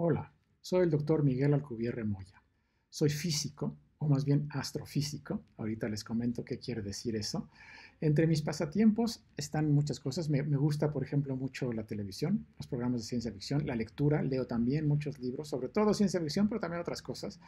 Hola, soy el doctor Miguel Alcubierre Moya. Soy físico, o más bien astrofísico. Ahorita les comento qué quiere decir eso. Entre mis pasatiempos están muchas cosas. Me, gusta, por ejemplo, mucho la televisión, los programas de ciencia ficción, la lectura. Leo también muchos libros, sobre todo ciencia ficción, pero también otras cosas.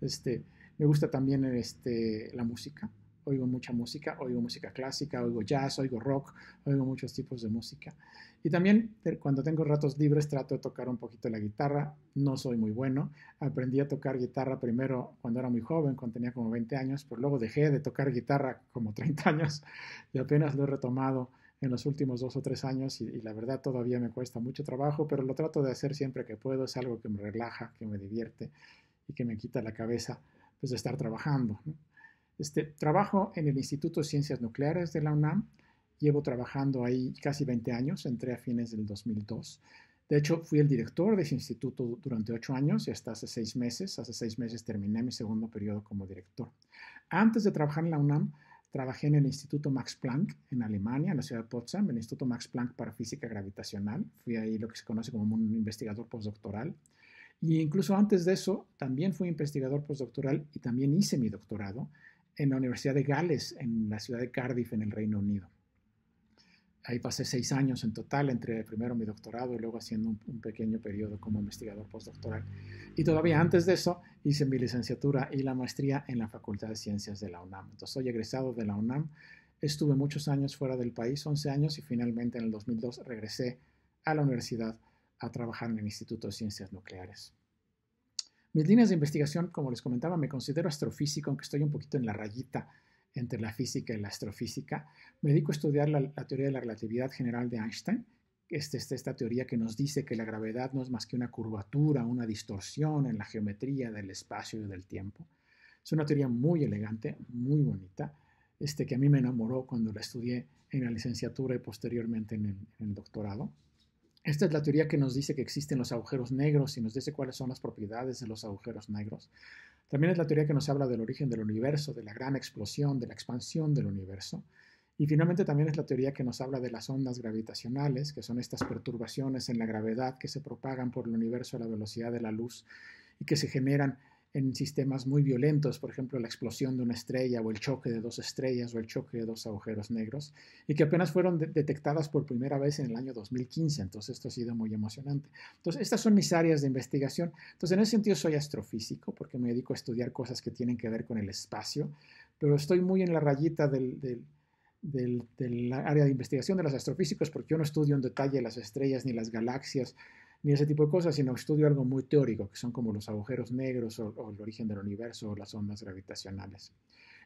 Este, me gusta también este, la música oigo mucha música, oigo música clásica, oigo jazz, oigo rock, oigo muchos tipos de música. Y también eh, cuando tengo ratos libres trato de tocar un poquito la guitarra, no soy muy bueno. Aprendí a tocar guitarra primero cuando era muy joven, cuando tenía como 20 años, pero luego dejé de tocar guitarra como 30 años y apenas lo he retomado en los últimos dos o tres años y, la verdad todavía me cuesta mucho trabajo, pero lo trato de hacer siempre que puedo, es algo que me relaja, que me divierte y que me quita la cabeza pues, de estar trabajando. Este, trabajo en el Instituto de Ciencias Nucleares de la UNAM. Llevo trabajando ahí casi 20 años, entré a fines del 2002. De hecho, fui el director de ese instituto durante ocho años y hasta hace seis meses. Hace seis meses terminé mi segundo periodo como director. Antes de trabajar en la UNAM, trabajé en el Instituto Max Planck en Alemania, en la ciudad de Potsdam, el Instituto Max Planck para Física Gravitacional. Fui ahí lo que se conoce como un investigador postdoctoral. Y incluso antes de eso, también fui investigador postdoctoral y también hice mi doctorado en la Universidad de Gales, en la ciudad de Cardiff, en el Reino Unido. Ahí pasé seis años en total, entre primero mi doctorado y luego haciendo un, pequeño periodo como investigador postdoctoral. Y todavía antes de eso hice mi licenciatura y la maestría en la Facultad de Ciencias de la UNAM. Entonces soy egresado de la UNAM. Estuve muchos años fuera del país, 11 años, y finalmente en el 2002 regresé a la universidad a trabajar en el Instituto de Ciencias Nucleares. Mis líneas de investigación, como les comentaba, me considero astrofísico, aunque estoy un poquito en la rayita entre la física y la astrofísica. Me dedico a estudiar la, teoría de la relatividad general de Einstein, que este, es este, esta teoría que nos dice que la gravedad no es más que una curvatura, una distorsión en la geometría del espacio y del tiempo. Es una teoría muy elegante, muy bonita, este, que a mí me enamoró cuando la estudié en la licenciatura y posteriormente en el doctorado. Esta es la teoría que nos dice que existen los agujeros negros y nos dice cuáles son las propiedades de los agujeros negros. También es la teoría que nos habla del origen del universo, de la gran explosión, de la expansión del universo. Y finalmente también es la teoría que nos habla de las ondas gravitacionales, que son estas perturbaciones en la gravedad que se propagan por el universo a la velocidad de la luz y que se generan en sistemas muy violentos, por ejemplo la explosión de una estrella o el choque de dos estrellas o el choque de dos agujeros negros, y que apenas fueron detectadas por primera vez en el año 2015. Entonces esto ha sido muy emocionante. Entonces estas son mis áreas de investigación. Entonces en ese sentido soy astrofísico porque me dedico a estudiar cosas que tienen que ver con el espacio, pero estoy muy en la rayita del, del del, del, área de investigación de los astrofísicos, porque yo no estudio en detalle las estrellas ni las galaxias, ni ese tipo de cosas, sino estudio algo muy teórico, que son como los agujeros negros o, el origen del universo o las ondas gravitacionales.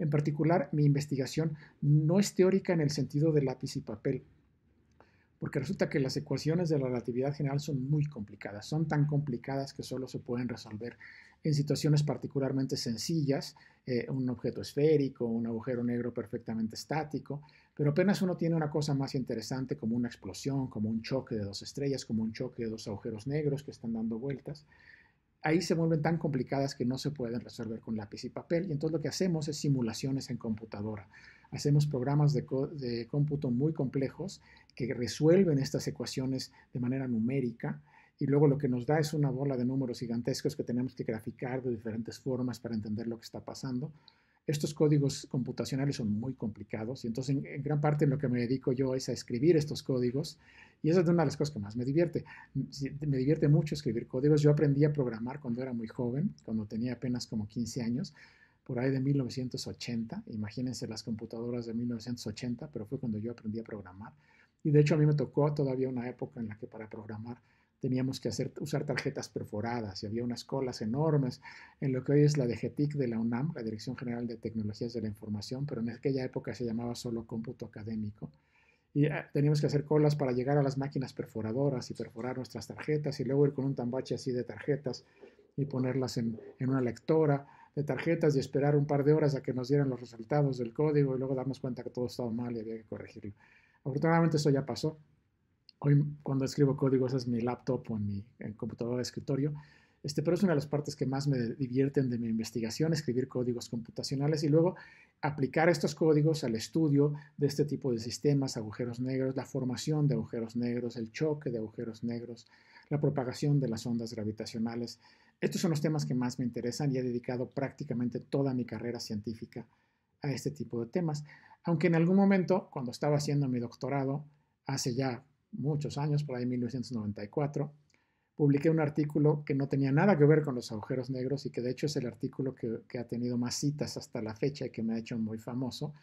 En particular, mi investigación no es teórica en el sentido de lápiz y papel, porque resulta que las ecuaciones de la relatividad general son muy complicadas, son tan complicadas que solo se pueden resolver en situaciones particularmente sencillas, eh, un objeto esférico, un agujero negro perfectamente estático, pero apenas uno tiene una cosa más interesante como una explosión, como un choque de dos estrellas, como un choque de dos agujeros negros que están dando vueltas, ahí se vuelven tan complicadas que no se pueden resolver con lápiz y papel. Y entonces lo que hacemos es simulaciones en computadora. Hacemos programas de cómputo muy complejos que resuelven estas ecuaciones de manera numérica y luego lo que nos da es una bola de números gigantescos que tenemos que graficar de diferentes formas para entender lo que está pasando. Estos códigos computacionales son muy complicados y entonces en, gran parte lo que me dedico yo es a escribir estos códigos y esa es una de las cosas que más me divierte. Me divierte mucho escribir códigos. Yo aprendí a programar cuando era muy joven, cuando tenía apenas como 15 años, por ahí de 1980. Imagínense las computadoras de 1980, pero fue cuando yo aprendí a programar. Y de hecho a mí me tocó todavía una época en la que para programar teníamos que hacer, usar tarjetas perforadas y había unas colas enormes en lo que hoy es la DGTIC de la UNAM, la Dirección General de Tecnologías de la Información, pero en aquella época se llamaba solo cómputo académico. Y eh, teníamos que hacer colas para llegar a las máquinas perforadoras y perforar nuestras tarjetas y luego ir con un tambache así de tarjetas y ponerlas en, en una lectora de tarjetas y esperar un par de horas a que nos dieran los resultados del código y luego darnos cuenta que todo estaba mal y había que corregirlo. Afortunadamente eso ya pasó hoy cuando escribo códigos es es mi laptop o en mi computadora de escritorio. Este, pero es una de las partes que más me divierten de mi investigación, escribir códigos computacionales y luego aplicar estos códigos al estudio de este tipo de sistemas, agujeros negros, la formación de agujeros negros, el choque de agujeros negros, la propagación de las ondas gravitacionales. Estos son los temas que más me interesan y he dedicado prácticamente toda mi carrera científica a este tipo de temas. Aunque en algún momento, cuando estaba haciendo mi doctorado, hace ya muchos años, por ahí 1994, publiqué un artículo que no tenía nada que ver con los agujeros negros y que de hecho es el artículo que, que, ha tenido más citas hasta la fecha y que me ha hecho muy famoso.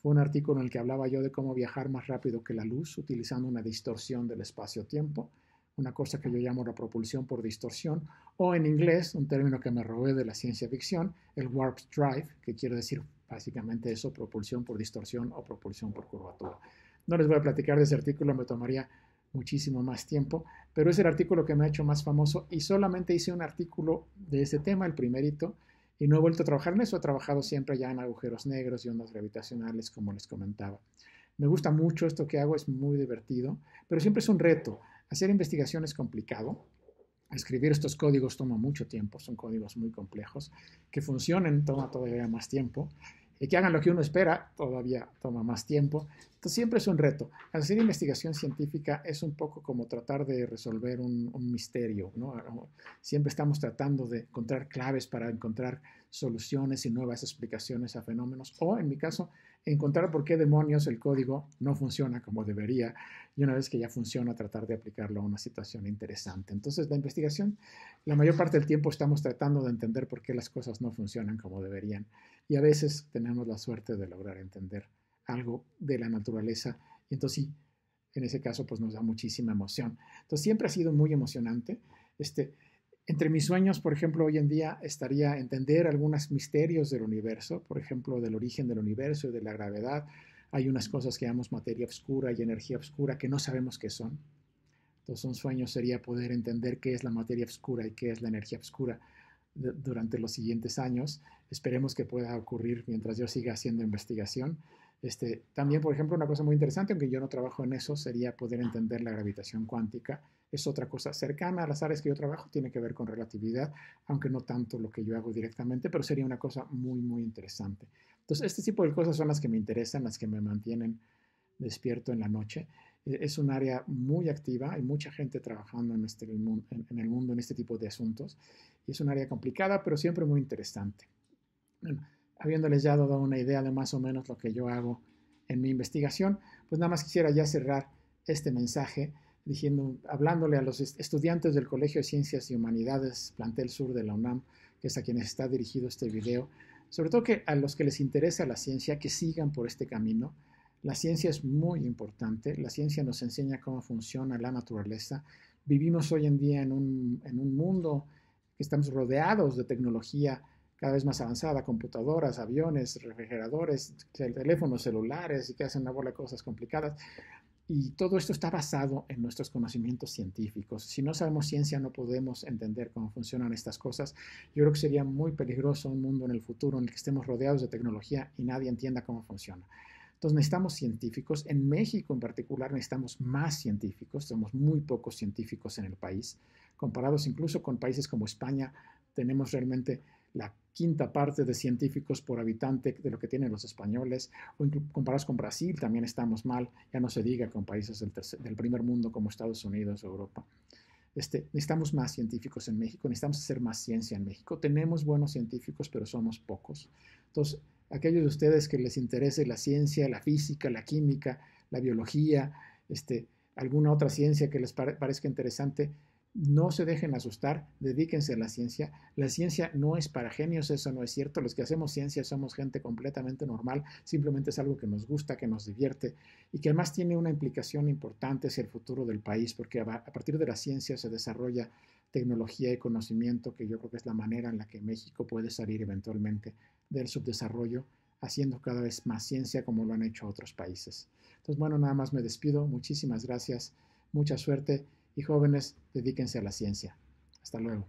Fue un artículo en el que hablaba yo de cómo viajar más rápido que la luz utilizando una distorsión del espacio-tiempo, una cosa que yo llamo la propulsión por distorsión, o en inglés, un término que me robé de la ciencia ficción, el warp drive, que quiere decir básicamente eso, propulsión por distorsión o propulsión por curvatura. No les voy a platicar de ese artículo, me tomaría muchísimo más tiempo, pero es el artículo que me ha hecho más famoso y solamente hice un artículo de ese tema, el primerito, y no he vuelto a trabajar en eso, he trabajado siempre ya en agujeros negros y ondas gravitacionales, como les comentaba. Me gusta mucho esto que hago, es muy divertido, pero siempre es un reto. Hacer investigación es complicado, escribir estos códigos toma mucho tiempo, son códigos muy complejos, que funcionen toma todavía más tiempo, y que hagan lo que uno espera todavía toma más tiempo. Entonces siempre es un reto. Hacer investigación científica es un poco como tratar de resolver un, misterio. ¿no? Siempre estamos tratando de encontrar claves para encontrar soluciones y nuevas explicaciones a fenómenos o, en mi caso, encontrar por qué demonios el código no funciona como debería y una vez que ya funciona tratar de aplicarlo a una situación interesante. Entonces la investigación, la mayor parte del tiempo estamos tratando de entender por qué las cosas no funcionan como deberían y a veces tenemos la suerte de lograr entender algo de la naturaleza y entonces sí, en ese caso pues nos da muchísima emoción. Entonces siempre ha sido muy emocionante. Este, entre mis sueños, por ejemplo, hoy en día estaría entender algunos misterios del universo, por ejemplo, del origen del universo y de la gravedad. Hay unas cosas que llamamos materia oscura y energía oscura que no sabemos qué son. Entonces, un sueño sería poder entender qué es la materia oscura y qué es la energía oscura durante los siguientes años. Esperemos que pueda ocurrir mientras yo siga haciendo investigación. Este, también, por ejemplo, una cosa muy interesante, aunque yo no trabajo en eso, sería poder entender la gravitación cuántica. Es otra cosa cercana a las áreas que yo trabajo, tiene que ver con relatividad, aunque no tanto lo que yo hago directamente, pero sería una cosa muy, muy interesante. Entonces, este tipo de cosas son las que me interesan, las que me mantienen despierto en la noche. E, es un área muy activa, hay mucha gente trabajando en, este, en el mundo en este tipo de asuntos y es un área complicada, pero siempre muy interesante habiéndoles ya dado una idea de más o menos lo que yo hago en mi investigación, pues nada más quisiera ya cerrar este mensaje hablándole a los estudiantes del Colegio de Ciencias y Humanidades, plantel sur de la UNAM, que es a quienes está dirigido este video, sobre todo que a los que les interesa la ciencia, que sigan por este camino. La ciencia es muy importante, la ciencia nos enseña cómo funciona la naturaleza. Vivimos hoy en día en un, en un mundo que estamos rodeados de tecnología cada vez más avanzada, computadoras, aviones, refrigeradores, teléfonos celulares y que hacen una bola de cosas complicadas. Y todo esto está basado en nuestros conocimientos científicos. Si no sabemos ciencia, no podemos entender cómo funcionan estas cosas. Yo creo que sería muy peligroso un mundo en el futuro en el que estemos rodeados de tecnología y nadie entienda cómo funciona. Entonces necesitamos científicos. En México en particular necesitamos más científicos. Tenemos muy pocos científicos en el país. Comparados incluso con países como España, tenemos realmente la quinta parte de científicos por habitante de lo que tienen los españoles, o comparados con Brasil también estamos mal, ya no se diga con países del, primer mundo como Estados Unidos o Europa. Este, necesitamos más científicos en México, necesitamos hacer más ciencia en México. Tenemos buenos científicos, pero somos pocos. Entonces, aquellos de ustedes que les interese la ciencia, la física, la química, la biología, este, alguna otra ciencia que les parezca interesante, no se dejen asustar, dedíquense a la ciencia. La ciencia no es para genios, eso no es cierto. Los que hacemos ciencia somos gente completamente normal, simplemente es algo que nos gusta, que nos divierte y que además tiene una implicación importante hacia el futuro del país, porque a partir de la ciencia se desarrolla tecnología y conocimiento, que yo creo que es la manera en la que México puede salir eventualmente del subdesarrollo, haciendo cada vez más ciencia como lo han hecho otros países. Entonces, bueno, nada más me despido. Muchísimas gracias, mucha suerte y jóvenes, dedíquense a la ciencia. Hasta luego.